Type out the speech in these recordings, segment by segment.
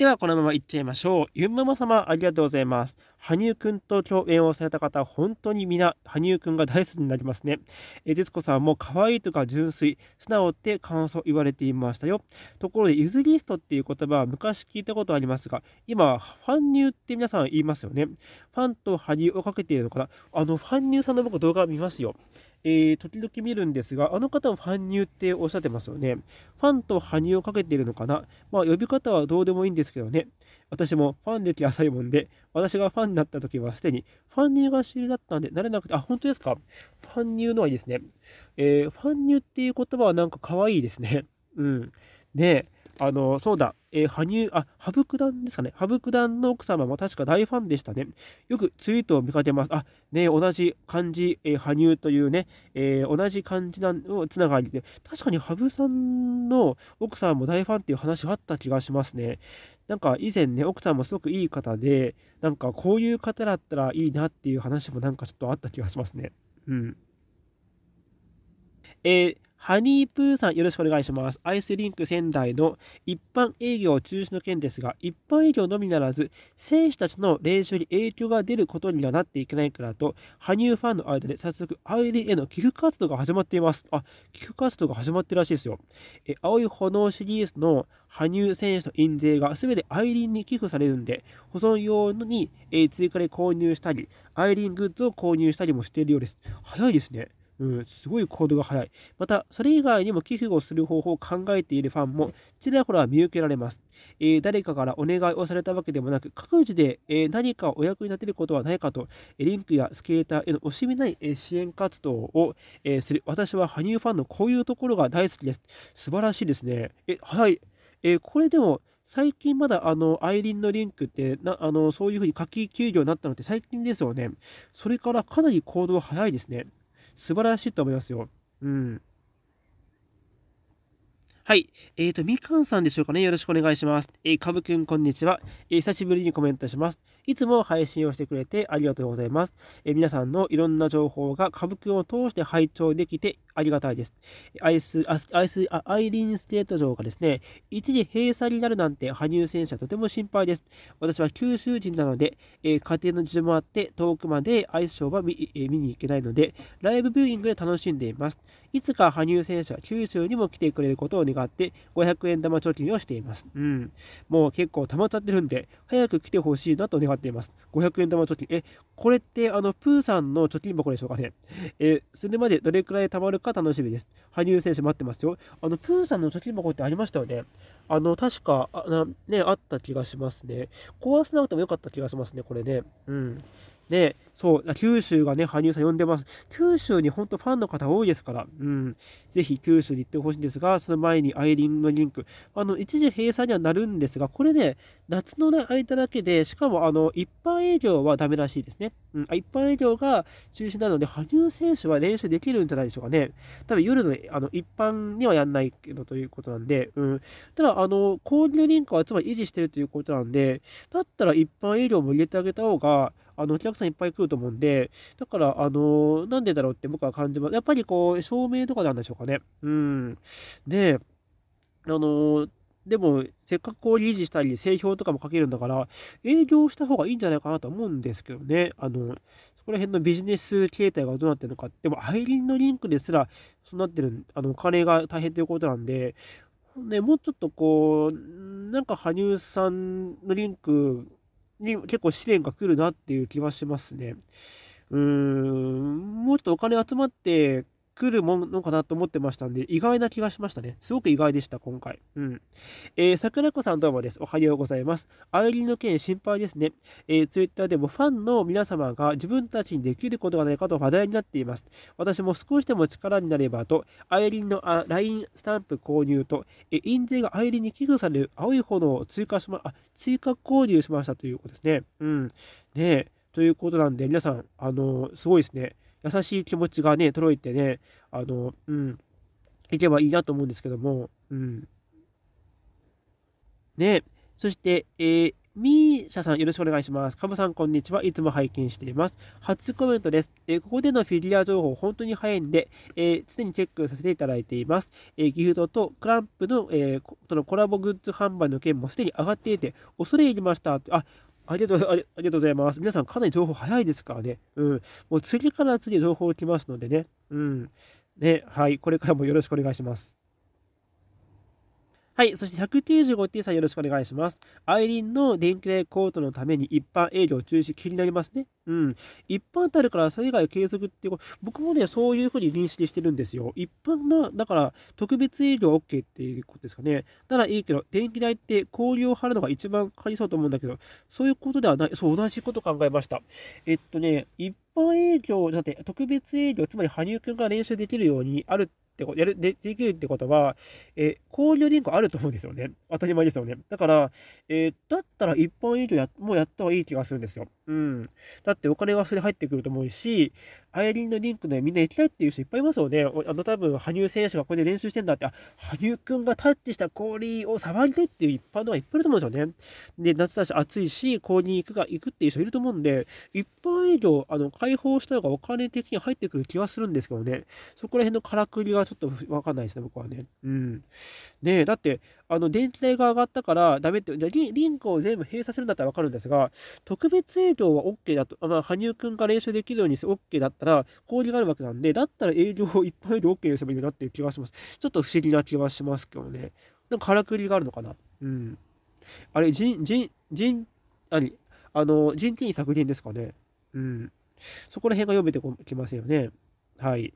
では、このままいっちゃいましょう。ゆんママ様、ありがとうございます。羽生くんと共演をされた方、本当に皆、羽生くんが大好きになりますね。え、徹子さんも可愛いとか純粋、素直って感想言われていましたよ。ところで、ゆずリストっていう言葉は昔聞いたことありますが、今、ファンニューって皆さん言いますよね。ファンと羽生をかけているのかなあの、ファンニューさんの僕動画見ますよ。えー、時々見るんですが、あの方もファンニューっておっしゃってますよね。ファンと羽生をかけているのかなまあ、呼び方はどうでもいいんですですけどね。私もファン歴浅いもんで、私がファンになった時はすでにファン入が主流だったんで、慣れなくて、あ、本当ですかファン入のはいいですね。えー、ファン入っていう言葉はなんか可愛いですね。うん。ねあの、そうだ、えー、羽生、あ、羽生九段ですかね。羽生九段の奥様も確か大ファンでしたね。よくツイートを見かけます。あ、ね同じ漢字、えー、羽生というね、えー、同じ漢字のつながりで、確かに羽生さんの奥さんも大ファンっていう話があった気がしますね。なんか以前ね、奥さんもすごくいい方で、なんかこういう方だったらいいなっていう話もなんかちょっとあった気がしますね。うん。えーハニープーさん、よろしくお願いします。アイスリンク仙台の一般営業中止の件ですが、一般営業のみならず、選手たちの練習に影響が出ることにはなっていけないからと、羽生ファンの間で早速、i d への寄付活動が始まっています。あ、寄付活動が始まってるらしいですよ。え青い炎シリーズの羽生選手の印税が全てアイリンに寄付されるんで、保存用に、え追加で購入したり、アイリングッズを購入したりもしているようです。早いですね。うん、すごい行動が早い。また、それ以外にも寄付をする方法を考えているファンも、ちらほら見受けられます。えー、誰かからお願いをされたわけでもなく、各自で、えー、何かお役に立てることはないかと、リンクやスケーターへの惜しみない、えー、支援活動を、えー、する。私は羽生ファンのこういうところが大好きです。素晴らしいですね。え、はい。えー、これでも、最近まだあの、アイリンのリンクってな、あの、そういうふうに書き休業になったのって最近ですよね。それからかなり行動早いですね。素晴らしいと思いますよ。うん。はい。えっ、ー、と、みかんさんでしょうかね。よろしくお願いします。えー、かぶくん、こんにちは、えー、久しぶりにコメントします。いつも配信をしてくれてありがとうございます。え皆さんのいろんな情報がかぶくんを通して拝聴できてありがたいです。アイス、アイス、アイリーンスケート場がですね、一時閉鎖になるなんて羽生選手はとても心配です。私は九州人なので、えー、家庭の事情もあって遠くまでアイスショーは見,、えー、見に行けないので、ライブビューイングで楽しんでいます。いつか羽生選手は九州にも来てくれることを願って、500円玉貯金をしています。うん。もう結構溜まっちゃってるんで、早く来てほしいなと願っています。500円玉貯金。え、これってあの、プーさんの貯金箱でしょうかね。えー、それまでどれくらい貯まるかが楽しみです。羽生選手待ってますよ。あの、プーさんの貯金箱ってありましたよね。あの、確か、あね、あった気がしますね。壊さなくてもよかった気がしますね、これね。うん。で、そう、九州がね、羽生さん呼んでます。九州に本当ファンの方多いですから、うん、ぜひ九州に行ってほしいんですが、その前にアイリンのリンク、あの、一時閉鎖にはなるんですが、これね、夏の間だけで、しかも、あの、一般営業はダメらしいですね。うん、一般営業が中止なので、羽生選手は練習できるんじゃないでしょうかね。多分夜のあの一般にはやんないけどということなんで、うん。ただ、あの、交流リンクはつまり維持してるということなんで、だったら一般営業も入れてあげた方が、あの、お客さんいっぱい来ると思うんで、だから、あの、なんでだろうって僕は感じます。やっぱりこう、照明とかなんでしょうかね。うん。で、あの、でも、せっかくこう維持したり、製氷とかもかけるんだから、営業した方がいいんじゃないかなと思うんですけどね。あの、そこら辺のビジネス形態がどうなってるのか。でも、アイリンのリンクですら、そうなってる、あの、お金が大変ということなんで、ね、もうちょっとこう、なんか羽生さんのリンクに結構試練が来るなっていう気はしますね。うーん、もうちょっとお金集まって、来るものかなと思ってましたんで、意外な気がしましたね。すごく意外でした、今回。うん。えー、桜子さんどうもです。おはようございます。アイリーの件心配ですね。えー、Twitter でもファンの皆様が自分たちにできることがないかと話題になっています。私も少しでも力になればと、アイリーの LINE スタンプ購入と、えー、印税がアイリーに寄付される青い炎を追加しま、あ、追加購入しましたということですね。うん。ねということなんで、皆さん、あのー、すごいですね。優しい気持ちがね、届いてね、あの、うん、いけばいいなと思うんですけども、うん。ね、そして、えー、ミーシャさん、よろしくお願いします。カムさん、こんにちは。いつも拝見しています。初コメントです。えー、ここでのフィギュア情報、本当に早いんで、えー、常にチェックさせていただいています。えー、ギフトとクランプの、えー、とのコラボグッズ販売の件もすでに上がっていて、恐れ入りました。あ、ありがとう、ありがとうございます。皆さんかなり情報早いですからね。うん。もう次から次情報来ますのでね。うん。ね、はい。これからもよろしくお願いします。はい、そして195 t さんよろしくお願いします。アイリンの電気代高騰のために一般営業中止気になりますね。うん。一般たるからそれ以外継続っていう、僕もね、そういうふうに認識してるんですよ。一般の、だから特別営業 OK っていうことですかね。ならいいけど、電気代って氷を張るのが一番かかりそうと思うんだけど、そういうことではない。そう、同じこと考えました。えっとね、一般営業、だって特別営業、つまり羽生くんが練習できるようにあるってやるでできるってことは、えー、購入リンクあると思うんですよね。当たり前ですよね。だから、えー、だったら一般営業やもうやった方がいい気がするんですよ。うん。だってお金がそれ入ってくると思うし、アイリンのリンクでみんな行きたいっていう人いっぱいいますよね。あの多分、羽生選手がこれで練習してんだって、あ、羽生くんがタッチした氷を触りたいっていう一般のはいっぱいいると思うんですよね。で、夏だし暑いし、氷に行くが行くっていう人いると思うんで、一般営業、あの、解放した方がお金的に入ってくる気はするんですけどね。そこら辺のからくりがちょっとわかんないですね、僕はね。うん。ねだって、あの、電気代が上がったからダメって、じゃリリンクを全部閉鎖するんだったらわかるんですが、特別営業は OK だと、まあ、羽生くんが練習できるように OK だったら、氷があるわけなんで、だったら営業を一般より OK にすればいいなっていう気がします。ちょっと不思議な気はしますけどね。なんかからくりがあるのかな。うん。あれ、人、人、人、れ、あの、人件費削減ですかね。うん。そこら辺が読めてきませんよね。はい。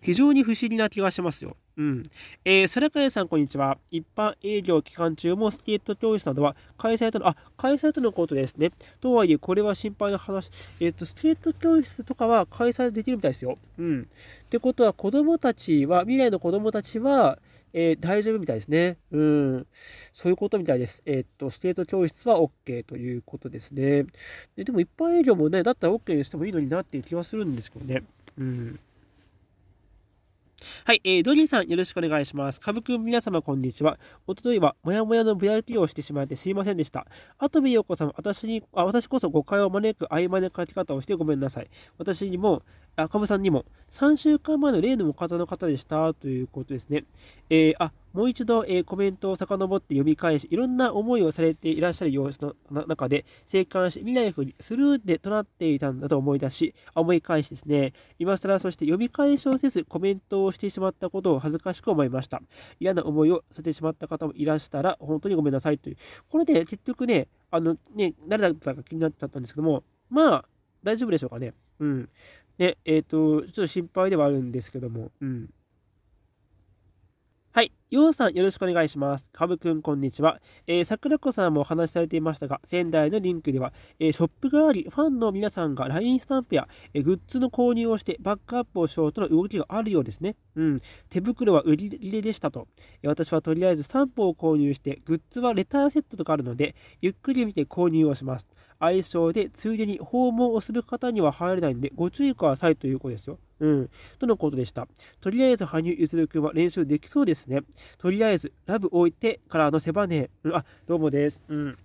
非常に不思議な気がしますよ。うん。えー、か海さん、こんにちは。一般営業期間中もスケート教室などは開催との、あ、開催とのことですね。とはいえ、これは心配な話。えっ、ー、と、スケート教室とかは開催できるみたいですよ。うん。ってことは、子供たちは、未来の子供たちは、えー、大丈夫みたいですね。うん。そういうことみたいです。えっ、ー、と、スケート教室は OK ということですね。ででも、一般営業もね、だったら OK にしてもいいのになっていう気はするんですけどね。うん。はい、えー、ドリーさん、よろしくお願いします。株くん、皆様、こんにちは。おとといは、もやもやのブやきをしてしまってすいませんでした。あとみよこさん、私に、あ、私こそ誤解を招く曖昧な書き方をしてごめんなさい。私にも、赤羽さんにも、3週間前の例のお方の方でしたということですね。えー、あ、もう一度、えー、コメントを遡って読み返し、いろんな思いをされていらっしゃる様子の中で、静観し、見ないふうにスルーでとなっていたんだと思い出し、思い返しですね。今更、そして読み返しをせず、コメントをしてしまったことを恥ずかしく思いました。嫌な思いをさせてしまった方もいらしたら、本当にごめんなさいという。これで、結局ね、あのね、誰だったか気になっちゃったんですけども、まあ、大丈夫でしょうかね。うん。ね、えっ、ー、と、ちょっと心配ではあるんですけども、うん。はい。ようさんよろしくお願いします。かブくんこんにちは。えー、桜子さんもお話しされていましたが、仙台のリンクでは、えー、ショップがあり、ファンの皆さんが LINE スタンプや、えー、グッズの購入をしてバックアップをしようとの動きがあるようですね。うん。手袋は売り切れでしたと、えー。私はとりあえずスタンプを購入して、グッズはレターセットとかあるので、ゆっくり見て購入をします。相性で、ついでに訪問をする方には入れないんで、ご注意くださいということですよ。うん。とのことでした。とりあえず、羽生結弦君は練習できそうですね。とりあえず、ラブ置いてからの背番ね、うん、あ、どうもです。うん。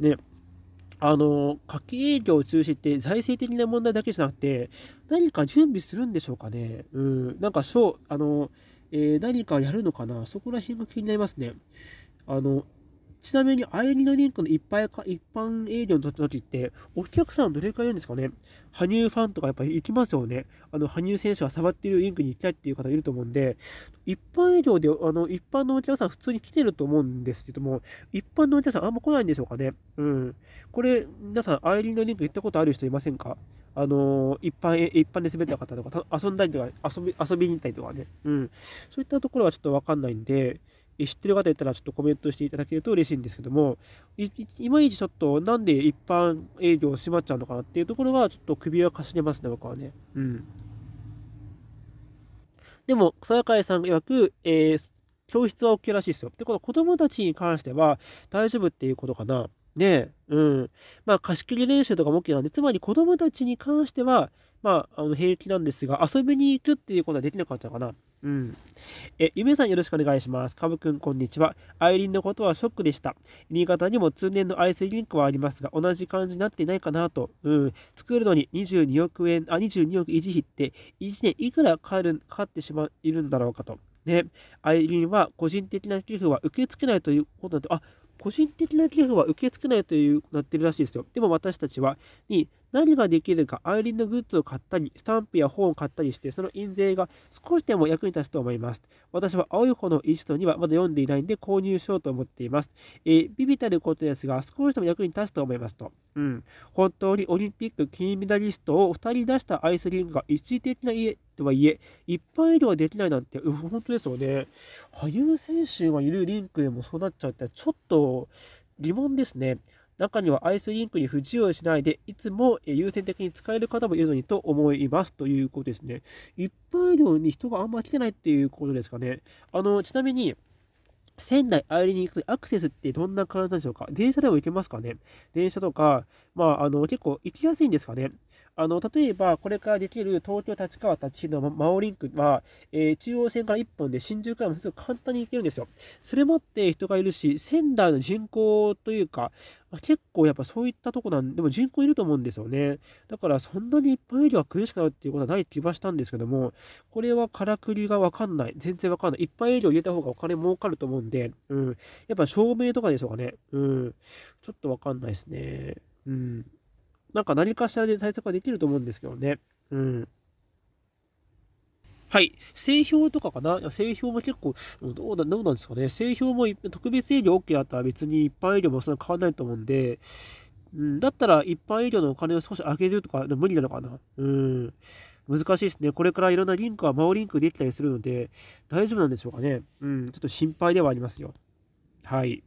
ね、あの、家計営業中止って財政的な問題だけじゃなくて、何か準備するんでしょうかね。うん、なんかあの、えー、何かやるのかなそこら辺が気になりますね。あの、ちなみに、アイリのリンクの一般か一般営業の時って、お客さんどれくらいいるんですかね羽生ファンとかやっぱり行きますよね。あの、羽生選手が触っているリンクに行きたいっていう方いると思うんで、一般営業で、あの、一般のお客さん普通に来てると思うんですけども、一般のお客さんあんま来ないんでしょうかね。うん。これ、皆さん、アイリのリンク行ったことある人いませんかあの、一般、一般で滑った方とか、遊んだりとか、遊び、遊びに行ったりとかね。うん。そういったところはちょっとわかんないんで、知ってる方いたらちょっとコメントしていただけると嬉しいんですけどもい、いまいちちょっとなんで一般営業閉まっちゃうのかなっていうところがちょっと首をかしげますね、僕はね。うん。でも、草加さん曰く、えー、教室は OK らしいですよ。ってことは子供たちに関しては大丈夫っていうことかな。ねえ、うん。まあ、貸し切り練習とかも OK なんで、つまり子供たちに関しては、まあ、あの平気なんですが、遊びに行くっていうことはできなかったのかな。うん。え、ゆめさんよろしくお願いします。かぶくんこんにちは。アイリンのことはショックでした。新潟にも通年のアイスリンクはありますが、同じ感じになっていないかなと。うん。作るのに22億円、あ、22億維持費って1年いくらかかるかかってしまいるんだろうかと。ね、アイリンは個人的な寄付は受け付けないということで、あ個人的な寄付は受け付けないというなってるらしいですよ。でも私たちは、に何ができるか、アイリンのグッズを買ったり、スタンプや本を買ったりして、その印税が少しでも役に立つと思います。私は青い方の一とにはまだ読んでいないんで購入しようと思っています。えー、ビビたることですが、少しでも役に立つと思いますと。うん。本当にオリンピック金メダリストを2人出したアイスリングが一時的なとはいえ、一般医療はできないなんて、うん、本当ですよね。羽生選手がいるリンクでもそうなっちゃうって、ちょっと疑問ですね。中にはアイスリンクに不自由しないで、いつも優先的に使える方もいるのにと思いますということですね。一般医療に人があんま来てないっていうことですかね。あの、ちなみに、仙台アイリに行くとアクセスってどんな感じなんでしょうか電車でも行けますかね電車とか、まあ、あの、結構行きやすいんですかねあの例えば、これからできる東京立川立ちのマオリンクは、えー、中央線から1本で新宿からもすぐ簡単に行けるんですよ。それもって人がいるし、仙台の人口というか、まあ、結構やっぱそういったとこなんで、でも人口いると思うんですよね。だからそんなに一般よりは苦しくなるっていうことはない気はしたんですけども、これはからくりがわかんない。全然わかんない。一般営業入れた方がお金儲かると思うんで、うん。やっぱ証明とかでしょうかね。うん。ちょっとわかんないですね。うん。なんか何かしらで対策はできると思うんですけどね。うん。はい。製氷とかかな製氷も結構、どうなどうなんですかね。製氷も特別営業 OK だったら別に一般営業もそんな変わらないと思うんで、うん、だったら一般営業のお金を少し上げるとか無理なのかな。うん。難しいですね。これからいろんなリンクは魔王リンクできたりするので、大丈夫なんでしょうかね。うん。ちょっと心配ではありますよ。はい。